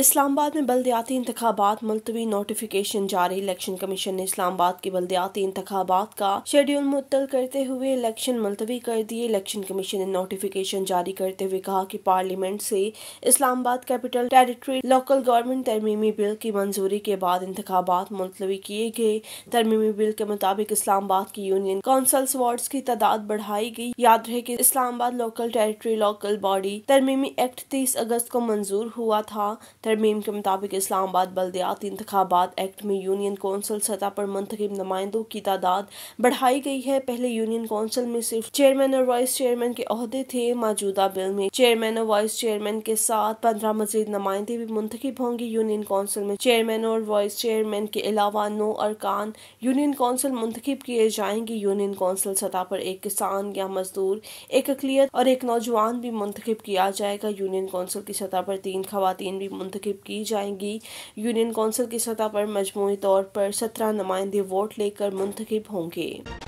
इस्लामाबाद में बलदयाती इंतबात मुलतवी नोटिफिकेशन जारी इलेक्शन कमीशन ने इस्लामाबाद के बलदयाती इंतबात का शेड्यूल मुतल करते हुए इलेक्शन मुलतवी कर दिए इलेक्शन कमीशन ने नोटिफिकेशन जारी करते हुए कहा कि पार्लियामेंट से Islamabad capital territory local government तरमीमी बिल की मंजूरी के बाद इंतबात मुलतवी किए गए तरमीमी बिल के मुताबिक इस्लामाबाद की यूनियन काउंसल्स वार्ड की तादाद बढ़ाई गई याद रहे की Islamabad local territory local body तरमीमी एक्ट तीस अगस्त को मंजूर हुआ था तरमीम के मुताबिक इस्लामाबाद बल्दियाती इंतबात एक्ट में यूनियन कौंसिल सतह पर मंतखब नुमाइंदों की तादाद बढ़ाई गई है पहले यूनियन कौंसिल में सिर्फ चेयरमैन और वाइस चेयरमैन के अहदे थे मौजूदा बिल में चेयरमैन और वाइस चेयरमैन के साथ पंद्रह मजीद नुमाइंदे भी मुंतखब होंगे यूनियन कौंसिल में चेयरमैन और वाइस चेयरमैन के अलावा नौ अरकान यूनियन कौंसिल मुंतखब किए जाएंगे यूनियन कौंसिल सतह पर एक किसान या मजदूर एक अकलीत और एक नौजवान भी मुंतखब किया जाएगा यूनियन कौंसिल की सतह पर तीन खातन भी मुंतखब की जाएंगी यूनियन कौंसिल की सतह पर मजमू तौर पर सत्रह नुमाइंदे वोट लेकर मुंतखब होंगे